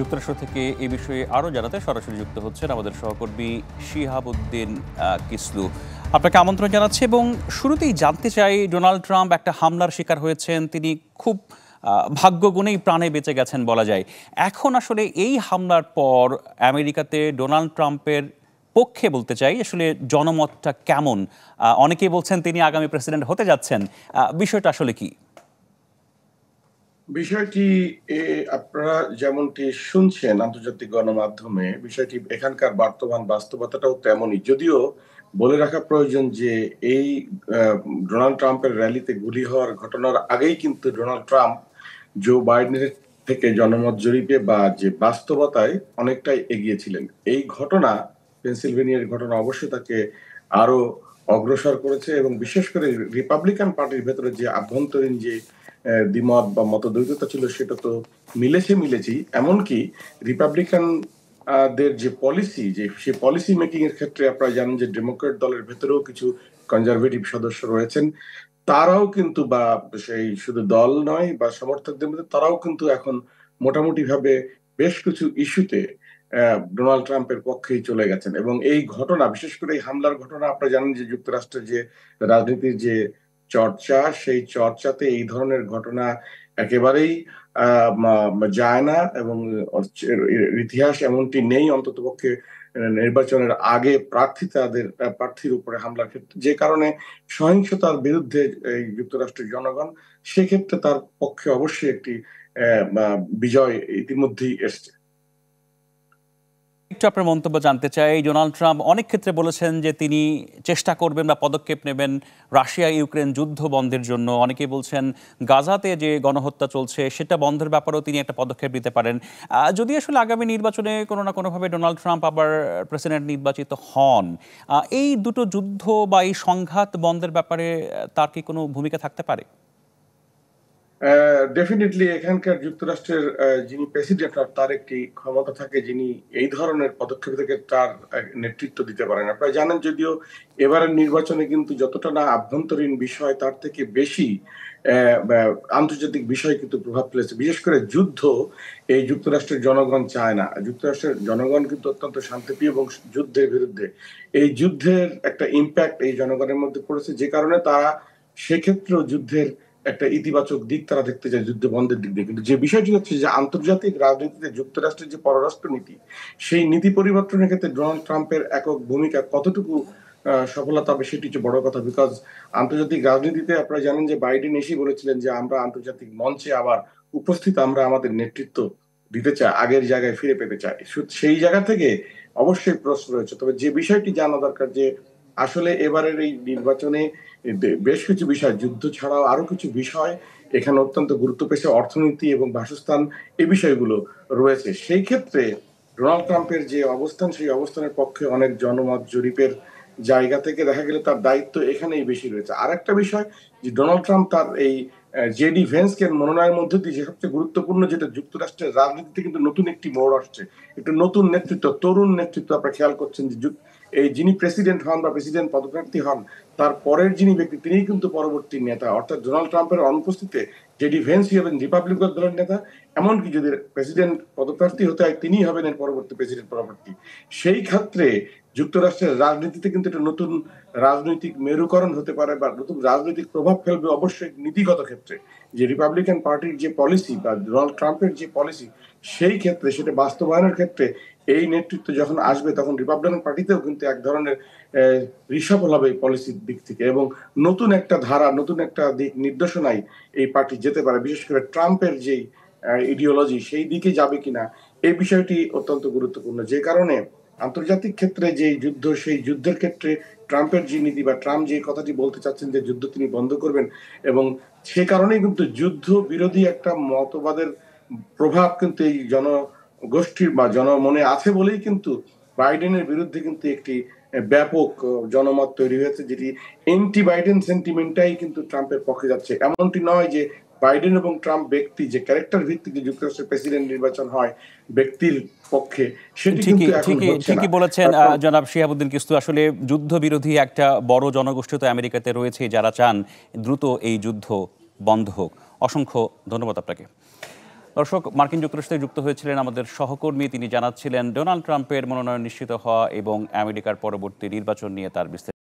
যুক্তরাষ্ট্র থেকে এ বিষয়ে আরও জানাতে সরাসরি যুক্ত হচ্ছেন আমাদের সহকর্মী শিহাবুদ্দিন কিসলু আপনাকে আমন্ত্রণ জানাচ্ছি এবং শুরুতেই জানতে চাই ডোনাল্ড ট্রাম্প একটা হামলার শিকার হয়েছেন তিনি খুব ভাগ্যগুণেই প্রাণে বেঁচে গেছেন বলা যায় এখন আসলে এই হামলার পর আমেরিকাতে ডোনাল্ড ট্রাম্পের পক্ষে বলতে চাই আসলে জনমতটা কেমন অনেকেই বলছেন তিনি আগামী প্রেসিডেন্ট হতে যাচ্ছেন বিষয়টা আসলে কী বিষয়টি আপনারা যেমনটি শুনছেন আন্তর্জাতিক গণমাধ্যমে বিষয়টি এখানকার বর্তমান বাস্তবতাটাও তেমনই যদিও বলে রাখা প্রয়োজন যে এই ডোনাল্ড ট্রাম্পের র্যালিতে গুলি হওয়ার ঘটনার আগেই কিন্তু ডোনাল্ড ট্রাম্প জো বাইডেনের থেকে জনমত জরিপে বা যে বাস্তবতায় অনেকটাই এগিয়েছিলেন এই ঘটনা পেনসিলভেনিয়ার ঘটনা অবশ্যই তাকে আরো অগ্রসর করেছে এবং বিশেষ করে রিপাবলিকান পার্টির ভেতরে যে আভ্যন্তরীণ যে দ্বিমত বা মতদ্বৈততা ছিল সেটা তো মিলেছে মিলেছি এমনকি রিপাবলিকান দের যে পলিসি যে সে পলিসি মেকিং এর ক্ষেত্রে আপনারা জানেন যে ডেমোক্রেট দলের ভেতরেও কিছু কনজারভেটিভ সদস্য রয়েছেন তারাও কিন্তু বা সেই শুধু দল নয় বা সমর্থকদের মধ্যে তারাও কিন্তু এখন মোটামুটি ভাবে বেশ কিছু ইস্যুতে ডোনাল্ড ট্রাম্পের পক্ষেই চলে গেছেন এবং এই ঘটনা বিশেষ করে এই হামলার ঘটনা আপনারা জানেন যে যুক্তরাষ্ট্রের যে রাজনীতির যে চর্চা সেই চর্চাতে এই ধরনের ঘটনা একেবারেই যায় না এবং ইতিহাস এমনটি নেই অন্ততপক্ষে নির্বাচনের আগে প্রার্থী তাদের প্রার্থীর উপরে হামলার ক্ষেত্রে যে কারণে সহিংসতার বিরুদ্ধে যুক্তরাষ্ট্রের জনগণ সেক্ষেত্রে তার পক্ষে অবশ্যই একটি বিজয় ইতিমধ্যেই এসছে একটু আপনার মন্তব্য জানতে চাই ডোনাল্ড ট্রাম্প অনেক ক্ষেত্রে বলেছেন যে তিনি চেষ্টা করবেন বা পদক্ষেপ নেবেন রাশিয়া ইউক্রেন যুদ্ধ বন্ধের জন্য অনেকে বলছেন গাজাতে যে গণহত্যা চলছে সেটা বন্ধের ব্যাপারেও তিনি একটা পদক্ষেপ নিতে পারেন যদি আসলে আগামী নির্বাচনে কোনো না কোনোভাবে ডোনাল্ড ট্রাম্প আবার প্রেসিডেন্ট নির্বাচিত হন এই দুটো যুদ্ধ বা এই সংঘাত বন্ধের ব্যাপারে তার কি কোনো ভূমিকা থাকতে পারে ডেফিনেটলি এখানকার যুক্তরাষ্ট্রের যিনি প্রেসিডেন্ট তার একটি ক্ষমতা থাকে যিনি এই ধরনের পদক্ষেপ থেকে তার নেতৃত্ব দিতে পারেন আপনারা জানেন যদিও এবারের নির্বাচনে কিন্তু যতটা না আভ্যন্তরীণ বিষয় তার থেকে বেশি আন্তর্জাতিক বিষয় কিন্তু প্রভাব ফেলেছে বিশেষ করে যুদ্ধ এই যুক্তরাষ্ট্রের জনগণ চায় না যুক্তরাষ্ট্রের জনগণ কিন্তু অত্যন্ত শান্তিপ্রিয় এবং যুদ্ধের বিরুদ্ধে এই যুদ্ধের একটা ইম্প্যাক্ট এই জনগণের মধ্যে পড়েছে যে কারণে তারা সেক্ষেত্রেও যুদ্ধের আহ একটা ইতিবাচক দিক তারা দেখতে চায় যুদ্ধ বন্ধের দিক দিয়ে কিন্তু যে বিষয়টি হচ্ছে যে আন্তর্জাতিক রাজনীতিতে যুক্তরাষ্ট্রের যে পররাষ্ট্র নীতি সেই নীতি পরিবর্তনের ক্ষেত্রে ডোনাল্ড ট্রাম্পের একক ভূমিকা কতটুকু সফলতা হবে সেটি হচ্ছে বড় কথা বিকজ আন্তর্জাতিক রাজনীতিতে আপনারা জানেন যে বাইডেন এসেই বলেছিলেন যে আমরা আন্তর্জাতিক মঞ্চে আবার উপস্থিত আমরা আমাদের নেতৃত্ব দিতে চাই আগের জায়গায় ফিরে পেতে চাই সেই জায়গা থেকে অবশ্যই প্রশ্ন রয়েছে তবে যে বিষয়টি জানা দরকার যে আসলে এবারের এই নির্বাচনে বেশ কিছু বিষয় যুদ্ধ ছাড়াও আরো কিছু বিষয় এখানে অত্যন্ত গুরুত্ব পেয়েছে অর্থনীতি এবং বাসস্থান এই বিষয়গুলো রয়েছে সেই ক্ষেত্রে ডোনাল্ড ট্রাম্পের যে অবস্থান সেই অবস্থানের পক্ষে অনেক জনমত জরিপের জায়গা থেকে দেখা গেলে তার দায়িত্ব এখানেই বেশি রয়েছে আর একটা বিষয় যে ডোনাল্ড ট্রাম্প তার এই জেডি ভেন্সকে মনোনয়নের মধ্যে দিয়ে যে সবচেয়ে গুরুত্বপূর্ণ যেটা যুক্তরাষ্ট্রের রাজনীতিতে কিন্তু নতুন একটি মোড় আসছে একটু নতুন নেতৃত্ব তরুণ নেতৃত্ব আপনারা খেয়াল করছেন যে এই যিনি প্রেসিডেন্ট হন বা প্রেসিডেন্ট পদপ্রার্থী হন তার পরের যিনি ব্যক্তি তিনিই কিন্তু পরবর্তী নেতা অর্থাৎ ডোনাল্ড ট্রাম্পের অনুপস্থিতিতে যে ডিফেন্সি হবেন রিপাবলিকান দলের নেতা এমনকি যদি প্রেসিডেন্ট পদপ্রার্থী হতে হয় তিনি হবেন এর পরবর্তী প্রেসিডেন্ট পরবর্তী সেই ক্ষেত্রে যুক্তরাষ্ট্রের রাজনীতিতে কিন্তু একটা নতুন রাজনৈতিক মেরুকরণ হতে পারে বা নতুন রাজনৈতিক প্রভাব ফেলবে অবশ্যই নীতিগত ক্ষেত্রে যে রিপাবলিকান পার্টির যে পলিসি বা ডোনাল্ড ট্রাম্পের যে পলিসি সেই ক্ষেত্রে সেটা বাস্তবায়নের ক্ষেত্রে এই নেতৃত্ব যখন আসবে তখন রিপাবলিকান পার্টিতেও কিন্তু এক ধরনের রিসাফল হবে এই পলিসির দিক থেকে এবং নতুন একটা ধারা নতুন একটা দিক নির্দেশনায় এই পার্টি যেতে পারে বিশেষ করে ট্রাম্পের যেই ইডিওলজি সেই দিকে যাবে কিনা এই বিষয়টি অত্যন্ত গুরুত্বপূর্ণ যে কারণে আন্তর্জাতিক ক্ষেত্রে যে যুদ্ধ সেই যুদ্ধের ক্ষেত্রে ট্রাম্পের যে নীতি বা ট্রাম্প যে কথাটি বলতে চাচ্ছেন যে যুদ্ধ তিনি বন্ধ করবেন এবং সে কারণেই কিন্তু যুদ্ধ বিরোধী একটা মতবাদের প্রভাব কিন্তু এই জন গোষ্ঠীর বা জনমনে আছে বলেই কিন্তু বাইডেনের বিরুদ্ধে কিন্তু একটি ব্যাপক জনমত তৈরি হয়েছে যেটি এন্টি বাইডেন সেন্টিমেন্টটাই কিন্তু ট্রাম্পের পক্ষে যাচ্ছে এমনটি নয় যে বাইডেন এবং ট্রাম্প ব্যক্তি যে ক্যারেক্টার ভিত্তিতে যুক্তরাষ্ট্রের প্রেসিডেন্ট নির্বাচন হয় ব্যক্তির পক্ষে সেটি কিন্তু ঠিকই বলেছেন জনাব শিহাবুদ্দিন কিস্তু আসলে যুদ্ধবিরোধী একটা বড় জনগোষ্ঠী তো আমেরিকাতে রয়েছে যারা চান দ্রুত এই যুদ্ধ বন্ধ হোক অসংখ্য ধন্যবাদ আপনাকে দর্শক মার্কিন যুক্তরাষ্ট্রে যুক্ত হয়েছিলেন আমাদের সহকর্মী তিনি জানাচ্ছিলেন ডোনাল্ড ট্রাম্পের মনোনয়ন নিশ্চিত হওয়া এবং আমেরিকার পরবর্তী নির্বাচন নিয়ে তার